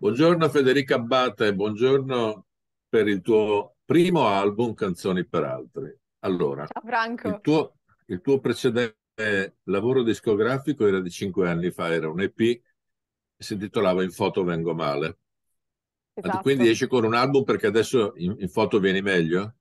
Buongiorno Federica Abbatta e buongiorno per il tuo primo album Canzoni per altri. Allora, Ciao Franco. Il tuo, il tuo precedente lavoro discografico era di cinque anni fa, era un EP si intitolava In foto vengo male. Esatto. Quindi esci con un album perché adesso in, in foto vieni meglio?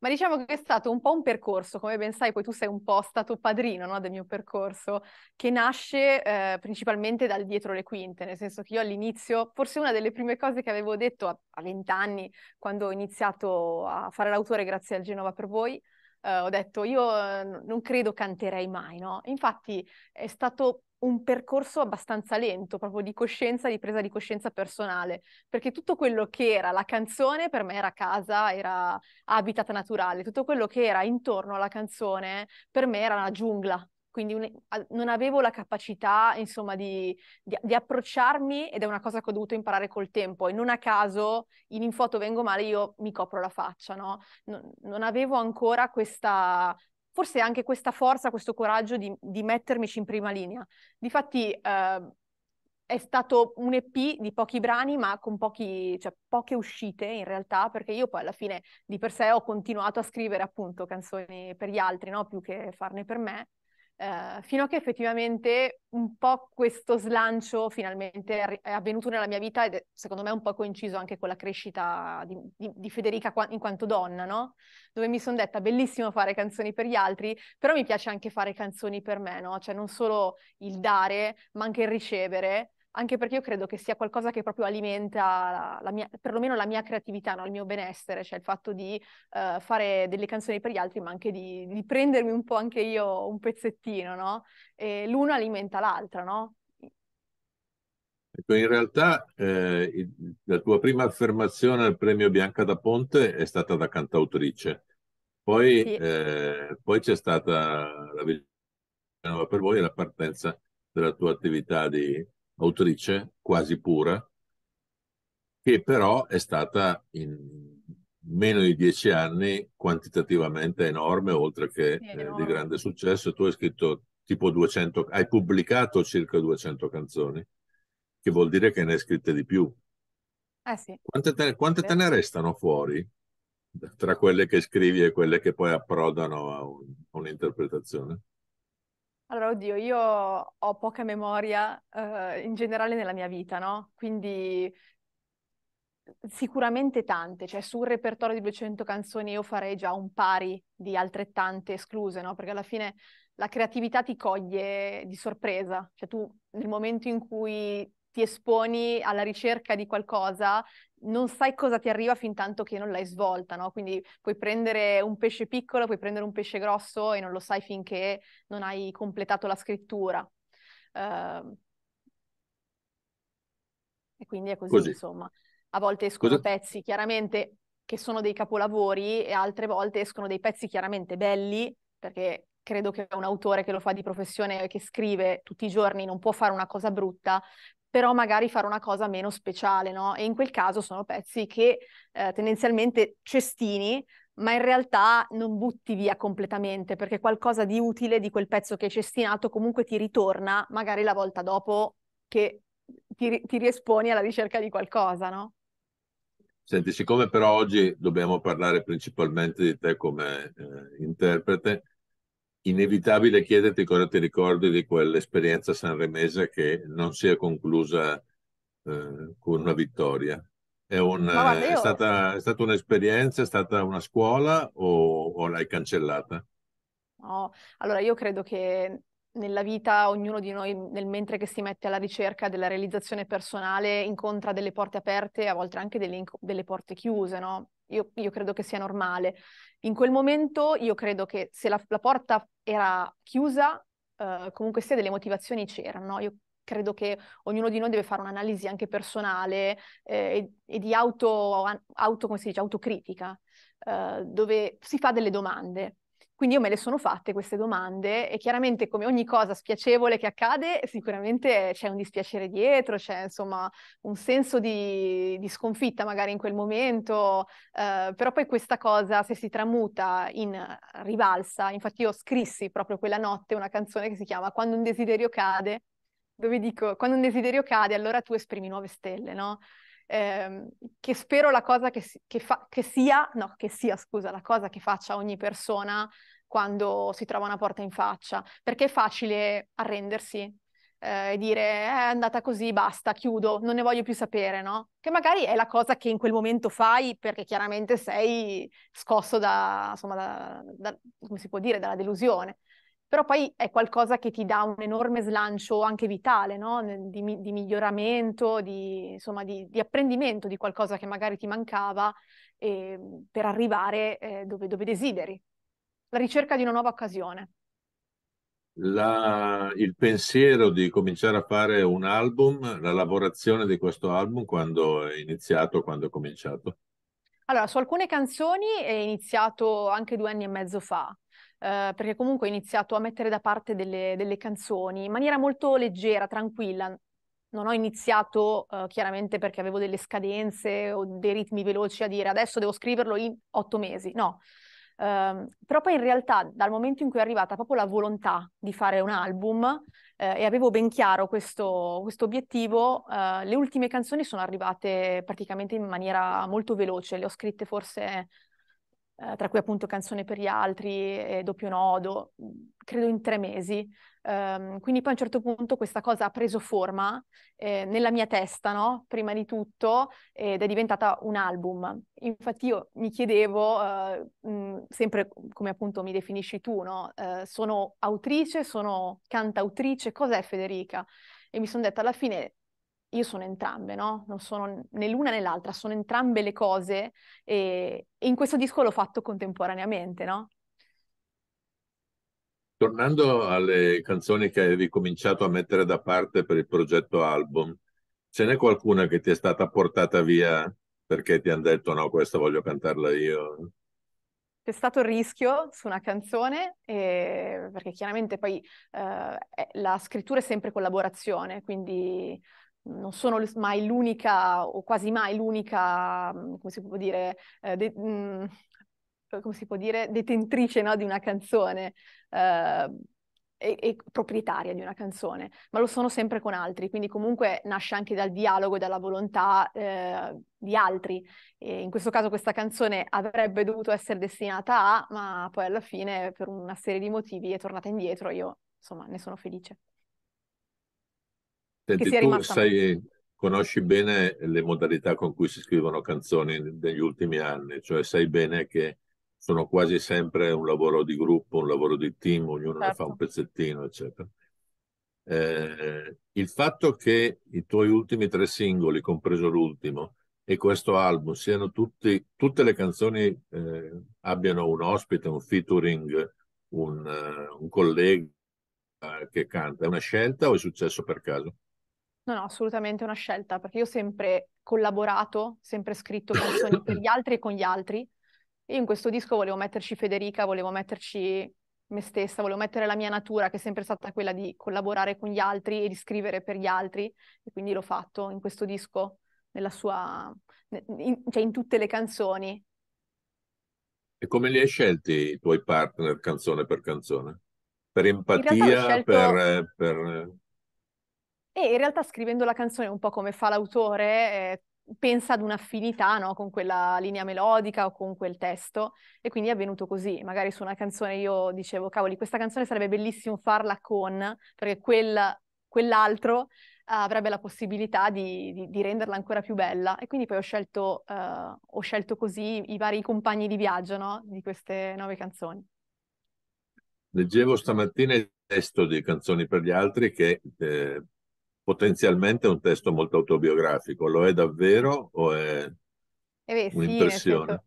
Ma diciamo che è stato un po' un percorso, come ben sai, poi tu sei un po' stato padrino no, del mio percorso, che nasce eh, principalmente dal dietro le quinte, nel senso che io all'inizio, forse una delle prime cose che avevo detto a 20 anni, quando ho iniziato a fare l'autore grazie al Genova per voi, eh, ho detto io eh, non credo canterei mai, no? Infatti è stato un percorso abbastanza lento, proprio di coscienza, di presa di coscienza personale, perché tutto quello che era la canzone per me era casa, era habitat naturale, tutto quello che era intorno alla canzone per me era una giungla, quindi un, non avevo la capacità, insomma, di, di, di, approcciarmi ed è una cosa che ho dovuto imparare col tempo e non a caso in infoto vengo male io mi copro la faccia, no? non, non avevo ancora questa forse anche questa forza, questo coraggio di, di mettermici in prima linea. Difatti eh, è stato un EP di pochi brani, ma con pochi, cioè, poche uscite in realtà, perché io poi alla fine di per sé ho continuato a scrivere appunto canzoni per gli altri, no? più che farne per me. Eh, fino a che effettivamente un po' questo slancio finalmente è avvenuto nella mia vita ed è, secondo me un po' coinciso anche con la crescita di, di, di Federica in quanto donna, no? Dove mi sono detta bellissimo fare canzoni per gli altri, però mi piace anche fare canzoni per me, no? Cioè non solo il dare, ma anche il ricevere anche perché io credo che sia qualcosa che proprio alimenta la mia, perlomeno la mia creatività, no? il mio benessere, cioè il fatto di uh, fare delle canzoni per gli altri, ma anche di, di prendermi un po' anche io un pezzettino, no? E l'uno alimenta l'altra, no? Ecco, in realtà eh, la tua prima affermazione al premio Bianca da Ponte è stata da cantautrice, poi, sì. eh, poi c'è stata la per voi e la partenza della tua attività di, autrice quasi pura, che però è stata in meno di dieci anni quantitativamente enorme, oltre che eh, di grande successo. Tu hai scritto tipo 200, hai pubblicato circa 200 canzoni, che vuol dire che ne hai scritte di più. Eh sì. Quante, te, quante te ne restano fuori tra quelle che scrivi e quelle che poi approdano a, un, a un'interpretazione? Allora, oddio, io ho poca memoria, eh, in generale nella mia vita, no? Quindi sicuramente tante, cioè su un repertorio di 200 canzoni io farei già un pari di altrettante escluse, no? Perché alla fine la creatività ti coglie di sorpresa, cioè tu nel momento in cui ti esponi alla ricerca di qualcosa, non sai cosa ti arriva fin tanto che non l'hai svolta, no? Quindi puoi prendere un pesce piccolo, puoi prendere un pesce grosso e non lo sai finché non hai completato la scrittura. Uh, e quindi è così, così, insomma. A volte escono così. pezzi chiaramente che sono dei capolavori e altre volte escono dei pezzi chiaramente belli, perché credo che un autore che lo fa di professione e che scrive tutti i giorni non può fare una cosa brutta, però magari fare una cosa meno speciale, no? E in quel caso sono pezzi che eh, tendenzialmente cestini, ma in realtà non butti via completamente, perché qualcosa di utile di quel pezzo che hai cestinato comunque ti ritorna, magari la volta dopo che ti, ti riesponi alla ricerca di qualcosa, no? Senti, siccome però oggi dobbiamo parlare principalmente di te come eh, interprete, inevitabile chiederti cosa ti ricordi di quell'esperienza sanremese che non si è conclusa eh, con una vittoria. È, un, è, stata, è, stata, un'esperienza, è stata una scuola o, o l'hai cancellata? No, allora io credo che nella vita ognuno di noi, nel mentre che si mette alla ricerca della realizzazione personale, incontra delle porte aperte, a volte anche delle, delle porte chiuse, no? io, io, credo che sia normale. In quel momento io credo che se la, la porta era chiusa, eh, comunque sia delle motivazioni c'erano. Io credo che ognuno di noi deve fare un'analisi anche personale eh, e, di auto, auto, dice, autocritica, eh, dove si fa delle domande. Quindi io me le sono fatte queste domande e chiaramente come ogni cosa spiacevole che accade, sicuramente c'è un dispiacere dietro, c'è insomma un senso di, di sconfitta magari in quel momento, eh, però poi questa cosa se si tramuta in rivalsa, infatti io scrissi proprio quella notte una canzone che si chiama Quando un desiderio cade, dove dico quando un desiderio cade allora tu esprimi nuove stelle, no? ehm, che spero la cosa che, si, che, fa, che sia, no, che sia, scusa, la cosa che faccia ogni persona quando si trova una porta in faccia, perché è facile arrendersi, eh, e eh, dire è andata così, basta, chiudo, non ne voglio più sapere, no? Che magari è la cosa che in quel momento fai perché chiaramente sei scosso da, insomma, da, da come si può dire, dalla delusione però poi è qualcosa che ti dà un enorme slancio anche vitale, no? di, di, miglioramento, di, insomma, di, di, apprendimento di qualcosa che magari ti mancava eh, per arrivare eh, dove, dove, desideri. La ricerca di una nuova occasione. La, il pensiero di cominciare a fare un album, la lavorazione di questo album, quando è iniziato, quando è cominciato? Allora, su alcune canzoni è iniziato anche due anni e mezzo fa, eh, perché comunque ho iniziato a mettere da parte delle, delle, canzoni in maniera molto leggera, tranquilla. Non ho iniziato eh, chiaramente perché avevo delle scadenze o dei ritmi veloci a dire adesso devo scriverlo in otto mesi, no. Eh, però poi in realtà dal momento in cui è arrivata proprio la volontà di fare un album eh, e avevo ben chiaro questo, questo obiettivo, eh, le ultime canzoni sono arrivate praticamente in maniera molto veloce, le ho scritte forse eh, tra cui appunto Canzone per gli altri e Doppio Nodo, mm, credo in tre mesi. Um, quindi poi a un certo punto questa cosa ha preso forma eh, nella mia testa, no? prima di tutto, ed è diventata un album. Infatti io mi chiedevo, uh, eh, mh, mm, sempre come appunto mi definisci tu, no? uh, sono autrice, sono cantautrice, cos'è Federica? E mi sono detta alla fine io sono entrambe, no? Non sono né l'una né l'altra, sono entrambe le cose e, e in questo disco l'ho fatto contemporaneamente, no? Tornando alle canzoni che avevi cominciato a mettere da parte per il progetto album, ce n'è qualcuna che ti è stata portata via perché ti hanno detto no, questa voglio cantarla io? C'è stato il rischio su una canzone, eh, perché chiaramente poi eh, la scrittura è sempre collaborazione, quindi non sono mai l'unica o quasi mai l'unica, mm, come si può dire, eh, de- mh, mm, eh, come si può dire, detentrice no, di una canzone eh, e, e, proprietaria di una canzone, ma lo sono sempre con altri, quindi comunque nasce anche dal dialogo e dalla volontà eh, di altri. E in questo caso questa canzone avrebbe dovuto essere destinata a, ma poi alla fine per una serie di motivi è tornata indietro, io insomma ne sono felice. Senti, tu sai, conosci bene le modalità con cui si scrivono canzoni negli ultimi anni, cioè sai bene che sono quasi sempre un lavoro di gruppo, un lavoro di team, ognuno certo. ne fa un certo. pezzettino, eccetera. Eh, il fatto che i tuoi ultimi tre singoli, compreso l'ultimo, e questo album siano tutti, tutte le canzoni eh, abbiano un ospite, un featuring, un, uh, un collega eh, che canta, è una scelta o è successo per caso? No, no, assolutamente una scelta, perché io ho sempre collaborato, sempre scritto canzoni per gli altri e con gli altri. Io in questo disco volevo metterci Federica, volevo metterci me stessa, volevo mettere la mia natura, che è sempre stata quella di collaborare con gli altri e di scrivere per gli altri, e quindi l'ho fatto in questo disco, nella sua, in, cioè in tutte le canzoni. E come li hai scelti i tuoi partner canzone per canzone? Per empatia, scelto... per, eh, per eh, e in realtà scrivendo la canzone, un po' come fa l'autore, eh, pensa ad un'affinità no? con quella linea melodica o con quel testo e quindi è avvenuto così. Magari su una canzone io dicevo, cavoli, questa canzone sarebbe bellissimo farla con, perché quel, quell'altro eh, avrebbe la possibilità di, di, di, renderla ancora più bella e quindi poi ho scelto, eh, ho scelto così i vari compagni di viaggio no? di queste nove canzoni. Leggevo stamattina il testo di Canzoni per gli altri che eh, potenzialmente un testo molto autobiografico, lo è davvero o è eh beh, un'impressione? Sì,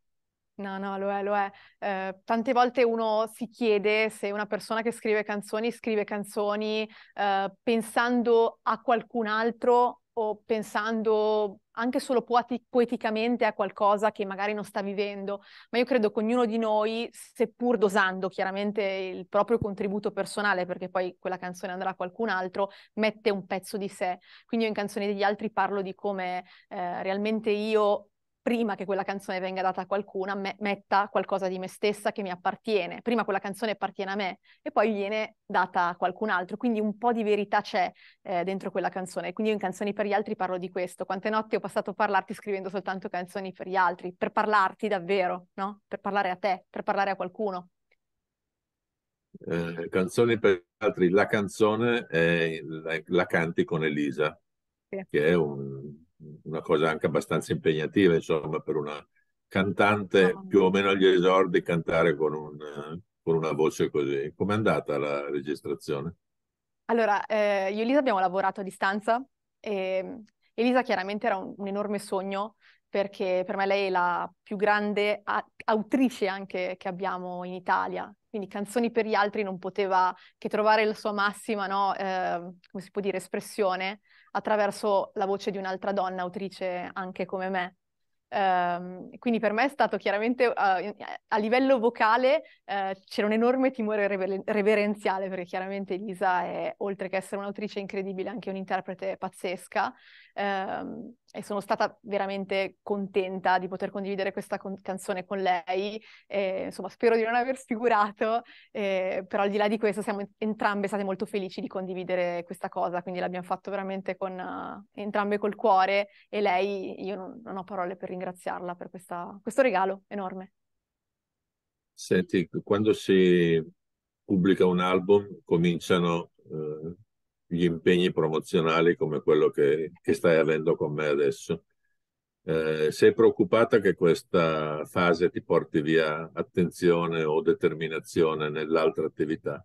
No, no, lo è, lo è. Eh, tante volte uno si chiede se una persona che scrive canzoni scrive canzoni eh, pensando a qualcun altro o pensando anche solo poeticamente a qualcosa che magari non sta vivendo, ma io credo che ognuno di noi, seppur dosando chiaramente il proprio contributo personale, perché poi quella canzone andrà a qualcun altro, mette un pezzo di sé. Quindi io in canzoni degli altri parlo di come eh, realmente io prima che quella canzone venga data a qualcuno, me- metta qualcosa di me stessa che mi appartiene. Prima quella canzone appartiene a me e poi viene data a qualcun altro. Quindi un po' di verità c'è eh, dentro quella canzone. Quindi io in Canzoni per gli altri parlo di questo. Quante notti ho passato a parlarti scrivendo soltanto canzoni per gli altri, per parlarti davvero, no? Per parlare a te, per parlare a qualcuno. Eh, canzoni per gli altri, la canzone è la, la canti con Elisa, sì. che è un una cosa anche abbastanza impegnativa, insomma, per una cantante ah. più o meno agli esordi cantare con, un, con una voce così. Com'è andata la registrazione? Allora, eh, io e Elisa abbiamo lavorato a distanza e ehm, Elisa chiaramente era un, un enorme sogno perché per me lei è la più grande autrice anche che abbiamo in Italia. Quindi Canzoni per gli altri non poteva che trovare la sua massima, no, eh, come si può dire, espressione attraverso la voce di un'altra donna autrice anche come me. Eh, quindi per me è stato chiaramente eh, a livello vocale eh, c'era un enorme timore rever- reverenziale perché chiaramente Elisa è oltre che essere un'autrice incredibile anche un'interprete pazzesca ehm, e sono stata veramente contenta di poter condividere questa con- canzone con lei. E, insomma, spero di non aver sfigurato, eh, però al di là di questo siamo entrambe state molto felici di condividere questa cosa, quindi l'abbiamo fatto veramente con uh, entrambe col cuore e lei, io non, non ho parole per ringraziarla per questa, questo regalo enorme. Senti, quando si pubblica un album cominciano eh, gli impegni promozionali come quello che, che stai avendo con me adesso. Eh, sei preoccupata che questa fase ti porti via attenzione o determinazione nell'altra attività?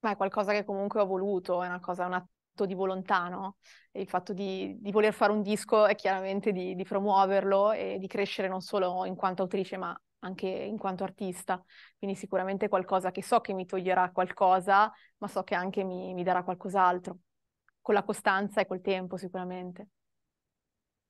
Ma è qualcosa che comunque ho voluto, è una cosa, un atto di volontà, no? Il fatto di, di, voler fare un disco e chiaramente di, di promuoverlo e di crescere non solo in quanto autrice, ma anche in quanto artista, quindi sicuramente qualcosa che so che mi toglierà qualcosa, ma so che anche mi, mi darà qualcos'altro, con la costanza e col tempo sicuramente.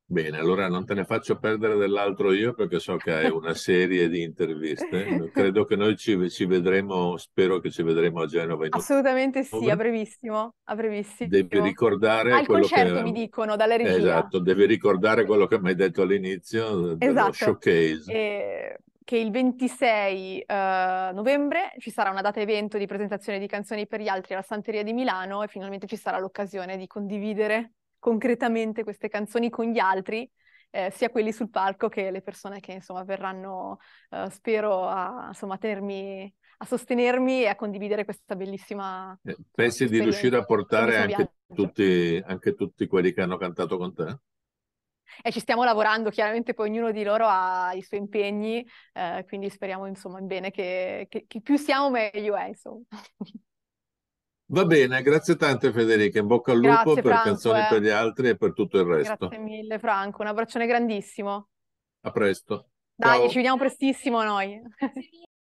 Bene, allora non te ne faccio perdere dell'altro io perché so che hai una serie di interviste. Credo che noi ci, ci, vedremo, spero che ci vedremo a Genova. In Assolutamente ottobre. sì, a brevissimo, a brevissimo. Devi ricordare... Al concerto che... mi dicono, dalle regia. Esatto, devi ricordare quello che mi hai detto all'inizio eh, esatto. showcase. E che il 26 uh, eh, novembre ci sarà una data evento di presentazione di canzoni per gli altri alla Santeria di Milano e finalmente ci sarà l'occasione di condividere concretamente queste canzoni con gli altri, eh, sia quelli sul palco che le persone che insomma verranno, uh, spero, a, insomma, a tenermi a sostenermi e a condividere questa bellissima. Eh, pensi di riuscire a portare anche tutti, anche tutti quelli che hanno cantato con te? e ci stiamo lavorando, chiaramente poi ognuno di loro ha i suoi impegni, eh, quindi speriamo insomma bene che, che, che più siamo meglio è insomma. Va bene, grazie tante Federica, in bocca al grazie, lupo per Franco, Canzoni eh. per gli altri e per tutto il resto. Grazie mille Franco, un abbraccione grandissimo. A presto. Dai, Ciao. ci vediamo prestissimo noi.